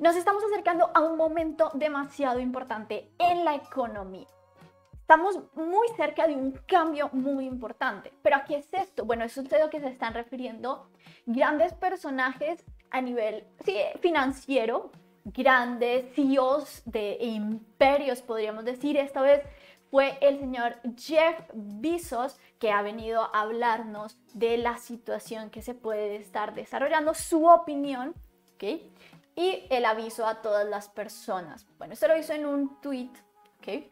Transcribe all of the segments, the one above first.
Nos estamos acercando a un momento demasiado importante en la economía. Estamos muy cerca de un cambio muy importante. ¿Pero a qué es esto? Bueno, eso es a lo que se están refiriendo grandes personajes a nivel financiero, grandes CEOs de imperios, podríamos decir. Esta vez fue el señor Jeff Bezos que ha venido a hablarnos de la situación que se puede estar desarrollando, su opinión, ¿ok? y el aviso a todas las personas. Bueno, esto lo hizo en un tweet, ¿ok?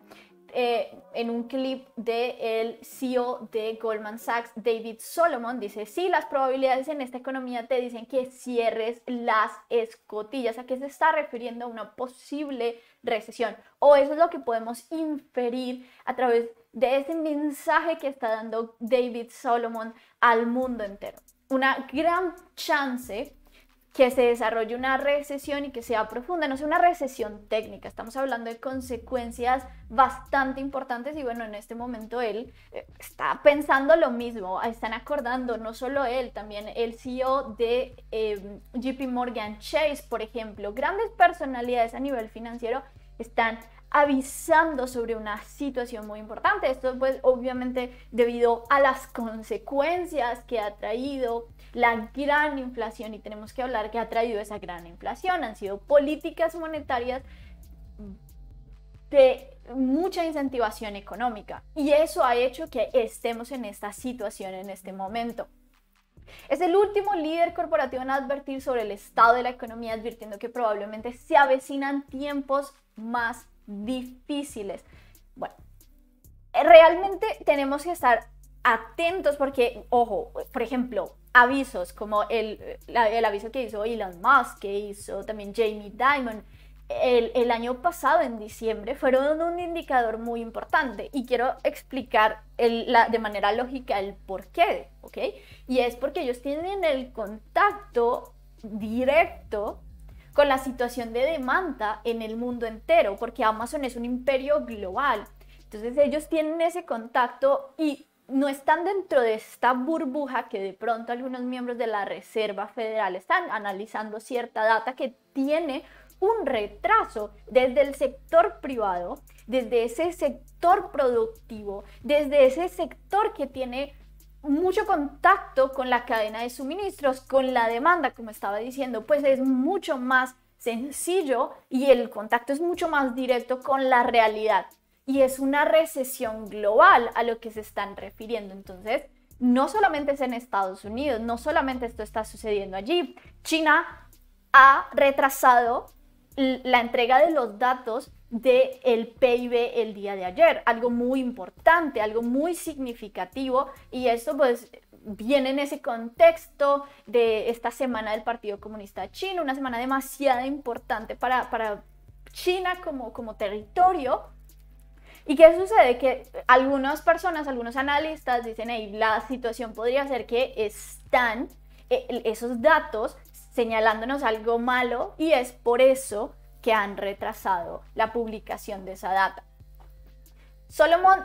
Eh, en un clip de el CEO de Goldman Sachs, David Solomon, dice, sí, las probabilidades en esta economía te dicen que cierres las escotillas. ¿A qué se está refiriendo? A una posible recesión. O eso es lo que podemos inferir a través de ese mensaje que está dando David Solomon al mundo entero. Una gran chance que se desarrolle una recesión y que sea profunda, no sea una recesión técnica. Estamos hablando de consecuencias bastante importantes y bueno, en este momento él eh, está pensando lo mismo, están acordando, no solo él, también el CEO de em, JP Morgan Chase, por ejemplo, grandes personalidades a nivel financiero están avisando sobre una situación muy importante. Esto pues obviamente debido a las consecuencias que ha traído la gran inflación y tenemos que hablar que ha traído esa gran inflación. Han sido políticas monetarias de mucha incentivación económica y eso ha hecho que estemos en esta situación en este momento. Es el último líder corporativo en advertir sobre el estado de la economía, advirtiendo que probablemente se avecinan tiempos más difíciles. Bueno, realmente tenemos que estar atentos porque, ojo, por ejemplo, avisos como el, el aviso que hizo Elon Musk, que hizo también Jamie Dimon, el, el, año pasado, en diciembre, fueron un indicador muy importante y quiero explicar la, de manera lógica el por qué, ¿ok? Y es porque ellos tienen el contacto directo con la situación de demanda en el mundo entero, porque Amazon es un imperio global. Entonces ellos tienen ese contacto y no están dentro de esta burbuja que de pronto algunos miembros de la Reserva Federal están analizando cierta data que tiene un retraso desde el sector privado, desde ese sector productivo, desde ese sector que tiene mucho contacto con la cadena de suministros, con la demanda, como estaba diciendo, pues es mucho más sencillo y el contacto es mucho más directo con la realidad y es una recesión global a lo que se están refiriendo. Entonces, no solamente es en Estados Unidos, no solamente esto está sucediendo allí. China ha retrasado la entrega de los datos del el PIB el día de ayer, algo muy importante, algo muy significativo y esto pues viene en ese contexto de esta semana del Partido Comunista Chino, una semana demasiado importante para, para China como, como territorio ¿Y qué sucede? Que algunas personas, algunos analistas dicen, hey, la situación podría ser que están eh, esos datos señalándonos algo malo y es por eso que han retrasado la publicación de esa data. Solomon,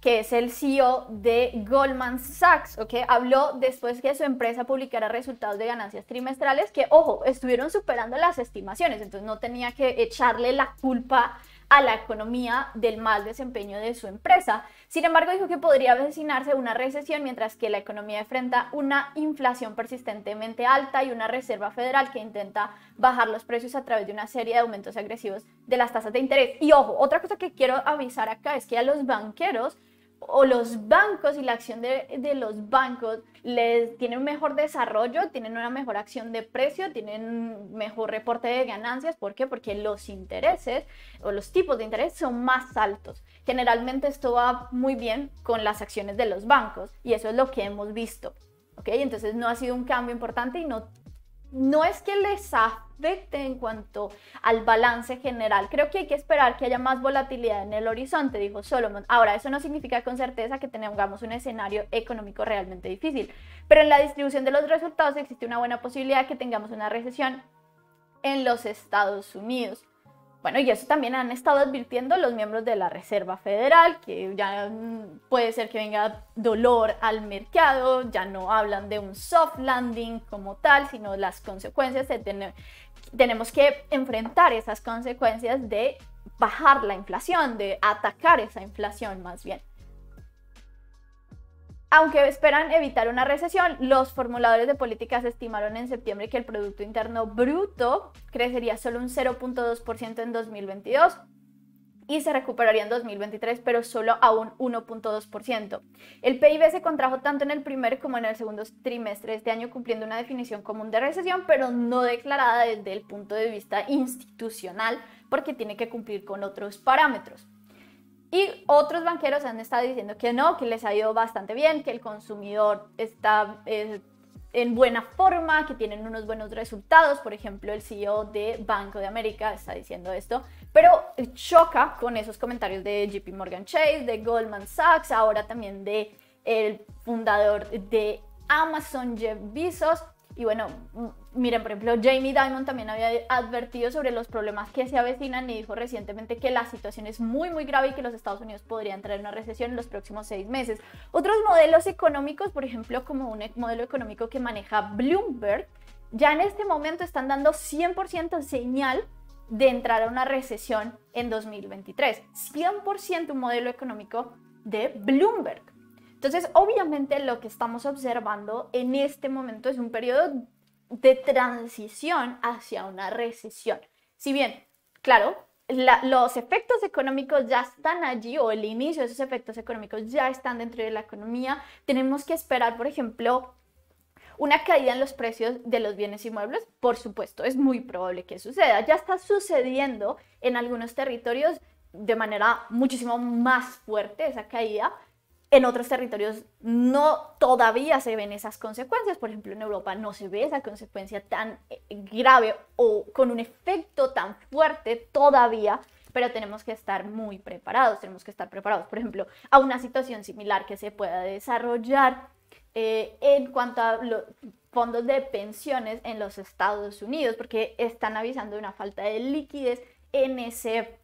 que es el CEO de Goldman Sachs, ¿okay? habló después que su empresa publicara resultados de ganancias trimestrales que, ojo, estuvieron superando las estimaciones, entonces no tenía que echarle la culpa a la economía del mal desempeño de su empresa. Sin embargo, dijo que podría avecinarse una recesión mientras que la economía enfrenta una inflación persistentemente alta y una Reserva Federal que intenta bajar los precios a través de una serie de aumentos agresivos de las tasas de interés. Y ojo, otra cosa que quiero avisar acá es que a los banqueros o los bancos y la acción de, los bancos les tienen un mejor desarrollo, tienen una mejor acción de precio, tienen mejor reporte de ganancias. ¿Por qué? Porque los intereses o los tipos de interés son más altos. Generalmente esto va muy bien con las acciones de los bancos y eso es lo que hemos visto. ¿ok? Entonces no ha sido un cambio importante y no, no es que les ha en cuanto al balance general. Creo que hay que esperar que haya más volatilidad en el horizonte, dijo Solomon. Ahora, eso no significa con certeza que tengamos un escenario económico realmente difícil, pero en la distribución de los resultados existe una buena posibilidad de que tengamos una recesión en los Estados Unidos. Bueno, y eso también han estado advirtiendo los miembros de la Reserva Federal, que ya mm, puede ser que venga dolor al mercado, ya no hablan de un soft landing como tal, sino las consecuencias tenemos que enfrentar esas consecuencias de bajar la inflación, de atacar esa inflación más bien. Aunque esperan evitar una recesión, los formuladores de políticas estimaron en septiembre que el Producto Interno Bruto crecería solo un 0.2% en 2022 y se recuperaría en 2023, pero solo a un 1.2%. El PIB se contrajo tanto en el primer como en el segundo trimestre de este año, cumpliendo una definición común de recesión, pero no declarada desde el punto de vista institucional, porque tiene que cumplir con otros parámetros. Y otros banqueros han estado diciendo que no, que les ha ido bastante bien, que el consumidor está eh, en buena forma, que tienen unos buenos resultados. Por ejemplo, el CEO de Banco de América está diciendo esto, pero choca con esos comentarios de JP Morgan Chase, de Goldman Sachs, ahora también de el fundador de Amazon, Jeff Bezos. Y bueno, miren, por ejemplo, Jamie Dimon también había advertido sobre los problemas que se avecinan y dijo recientemente que la situación es muy, muy grave y que los Estados Unidos podrían entrar en una recesión en los próximos seis meses. Otros modelos económicos, por ejemplo, como un modelo económico que maneja Bloomberg, ya en este momento están dando 100% señal de entrar a una recesión en 2023. 100% un modelo económico de Bloomberg. Entonces, obviamente lo que estamos observando en este momento es un periodo de transición hacia una recesión. Si bien, claro, los efectos económicos ya están allí o el inicio de esos efectos económicos ya están dentro de la economía, tenemos que esperar, por ejemplo, una caída en los precios de los bienes inmuebles, por supuesto, es muy probable que suceda. Ya está sucediendo en algunos territorios de manera muchísimo más fuerte esa caída, en otros territorios no todavía se ven esas consecuencias, por ejemplo en Europa no se ve esa consecuencia tan eh, grave o con un efecto tan fuerte todavía, pero tenemos que estar muy preparados, tenemos que estar preparados, por ejemplo, a una situación similar que se pueda desarrollar eh, en cuanto a los fondos de pensiones en los Estados Unidos, porque están avisando de una falta de liquidez en ese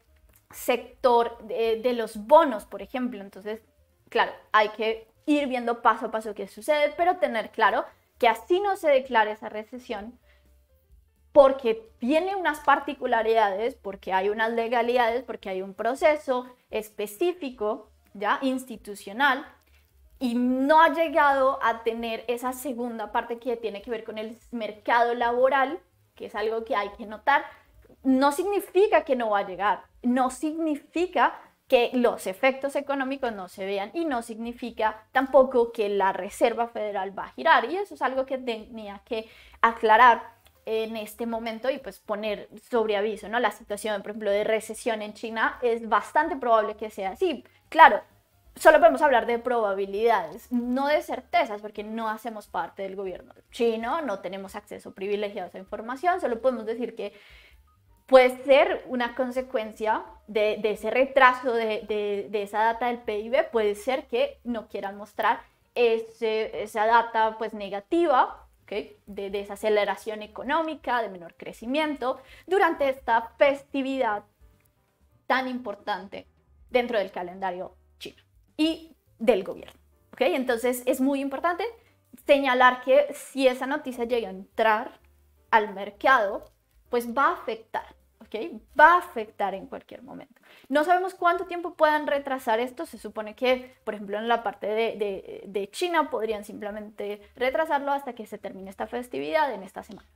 sector de, de, los bonos, por ejemplo. Entonces, Claro, hay que ir viendo paso a paso qué sucede, pero tener claro que así no se declara esa recesión, porque tiene unas particularidades, porque hay unas legalidades, porque hay un proceso específico, ya institucional, y no ha llegado a tener esa segunda parte que tiene que ver con el mercado laboral, que es algo que hay que notar, no significa que no va a llegar, no significa que los efectos económicos no se vean y no significa tampoco que la Reserva Federal va a girar. Y eso es algo que tenía que aclarar en este momento y pues poner sobre aviso, ¿no? La situación, por ejemplo, de recesión en China es bastante probable que sea así. Claro, solo podemos hablar de probabilidades, no de certezas, porque no hacemos parte del gobierno chino, no tenemos acceso privilegiado a esa información, solo podemos decir que puede ser una consecuencia de, ese retraso de, esa data del PIB, puede ser que no quieran mostrar esa data pues negativa, de desaceleración económica, de menor crecimiento, durante esta festividad tan importante dentro del calendario chino y del gobierno. ¿okay? Entonces es muy importante señalar que si esa noticia llega a entrar al mercado, pues va a afectar Va a afectar en cualquier momento. No sabemos cuánto tiempo puedan retrasar esto. Se supone que, por ejemplo, en la parte de, China podrían simplemente retrasarlo hasta que se termine esta festividad en esta semana,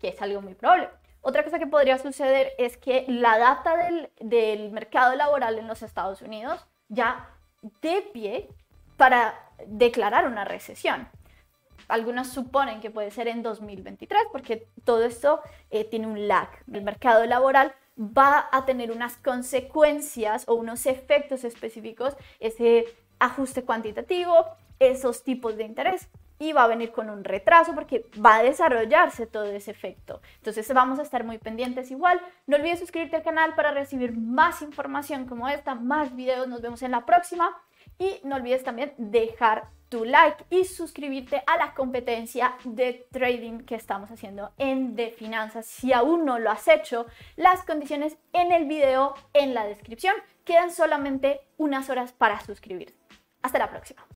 que es algo muy probable. Otra cosa que podría suceder es que la data del, del mercado laboral en los Estados Unidos ya de pie para declarar una recesión algunos suponen que puede ser en 2023, porque todo esto eh, tiene un lag. El mercado laboral va a tener unas consecuencias o unos efectos específicos, ese ajuste cuantitativo, esos tipos de interés, y va a venir con un retraso porque va a desarrollarse todo ese efecto. Entonces vamos a estar muy pendientes igual. No olvides suscribirte al canal para recibir más información como esta, más videos. Nos vemos en la próxima y no olvides también dejar like y suscribirte a la competencia de trading que estamos haciendo en de finanzas. Si aún no lo has hecho, las condiciones en el video en la descripción. Quedan solamente unas horas para suscribir Hasta la próxima.